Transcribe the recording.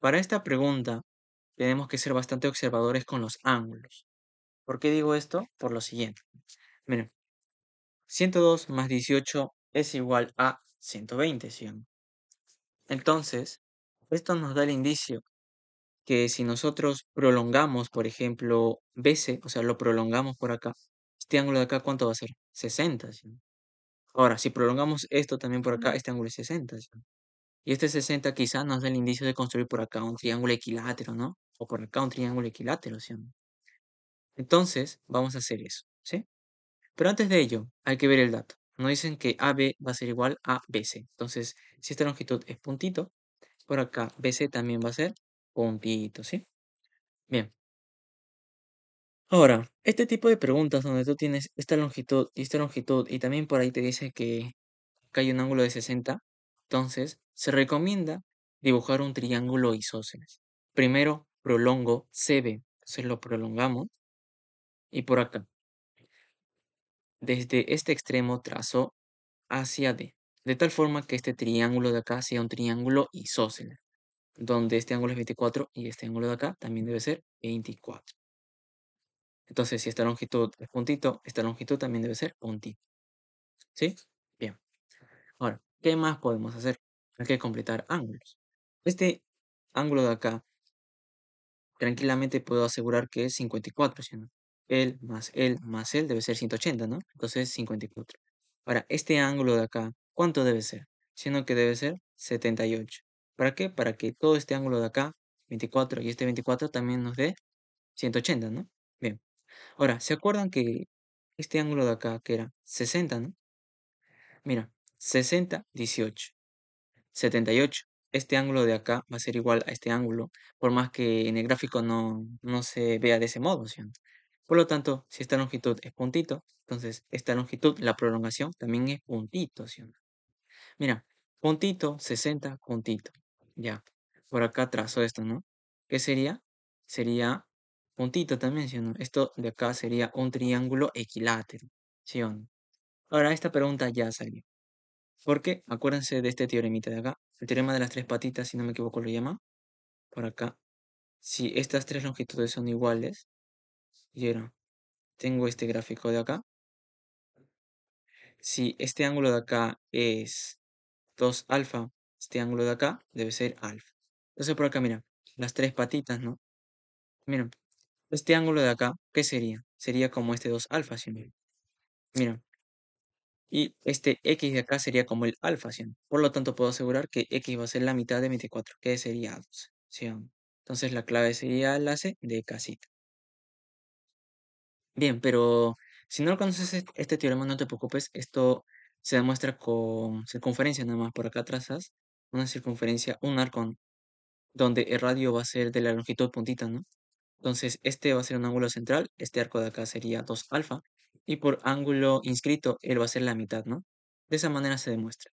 Para esta pregunta tenemos que ser bastante observadores con los ángulos. ¿Por qué digo esto? Por lo siguiente. Miren, 102 más 18 es igual a 120, ¿sí Entonces, esto nos da el indicio que si nosotros prolongamos, por ejemplo, BC, o sea, lo prolongamos por acá, este ángulo de acá, ¿cuánto va a ser? 60. ¿sí? Ahora, si prolongamos esto también por acá, este ángulo es 60. ¿sí? Y este 60 quizá nos da el indicio de construir por acá un triángulo equilátero, ¿no? O por acá un triángulo equilátero, ¿sí? Entonces, vamos a hacer eso, ¿sí? Pero antes de ello, hay que ver el dato. Nos dicen que AB va a ser igual a BC. Entonces, si esta longitud es puntito, por acá BC también va a ser puntito, ¿sí? Bien. Ahora, este tipo de preguntas donde tú tienes esta longitud y esta longitud y también por ahí te dice que acá hay un ángulo de 60, entonces se recomienda dibujar un triángulo isósceles. Primero prolongo CB, entonces lo prolongamos y por acá. Desde este extremo trazo hacia D, de tal forma que este triángulo de acá sea un triángulo isósceles, donde este ángulo es 24 y este ángulo de acá también debe ser 24. Entonces, si esta longitud es puntito, esta longitud también debe ser puntito. ¿Sí? Bien. Ahora, ¿qué más podemos hacer? hay que completar ángulos. Este ángulo de acá, tranquilamente puedo asegurar que es 54, ¿sí? El más el más el debe ser 180, ¿no? Entonces 54. Ahora, este ángulo de acá, ¿cuánto debe ser? Sino que debe ser 78. ¿Para qué? Para que todo este ángulo de acá, 24 y este 24 también nos dé 180, ¿no? Bien. Ahora, ¿se acuerdan que este ángulo de acá, que era 60, ¿no? Mira, 60, 18. 78. Este ángulo de acá va a ser igual a este ángulo, por más que en el gráfico no, se vea de ese modo. ¿sí? Por lo tanto, si esta longitud es puntito, entonces esta longitud, la prolongación, también es puntito. ¿sí? Mira, puntito, 60, puntito. Ya, por acá trazo esto, ¿no? ¿Qué sería? Sería puntito también, ¿sí o no? Esto de acá sería un triángulo equilátero, ¿sí Ahora, esta pregunta ya salió. Porque acuérdense de este teoremita de acá, el teorema de las tres patitas, si no me equivoco lo llama, por acá. Si estas tres longitudes son iguales, y ahora tengo este gráfico de acá, si este ángulo de acá es 2 alfa, este ángulo de acá debe ser alfa. Entonces por acá, mira, las tres patitas, ¿no? Mira, este ángulo de acá, ¿qué sería? Sería como este 2 alfa, si Mira, y este x de acá sería como el alfa 100. Por lo tanto, puedo asegurar que x va a ser la mitad de 24, que sería 2, Entonces la clave sería la C de casita. Bien, pero si no lo conoces este teorema, no te preocupes. Esto se demuestra con circunferencia nada más. Por acá trazas una circunferencia, un arco, donde el radio va a ser de la longitud puntita, ¿no? Entonces, este va a ser un ángulo central, este arco de acá sería 2 alfa, y por ángulo inscrito él va a ser la mitad, ¿no? De esa manera se demuestra.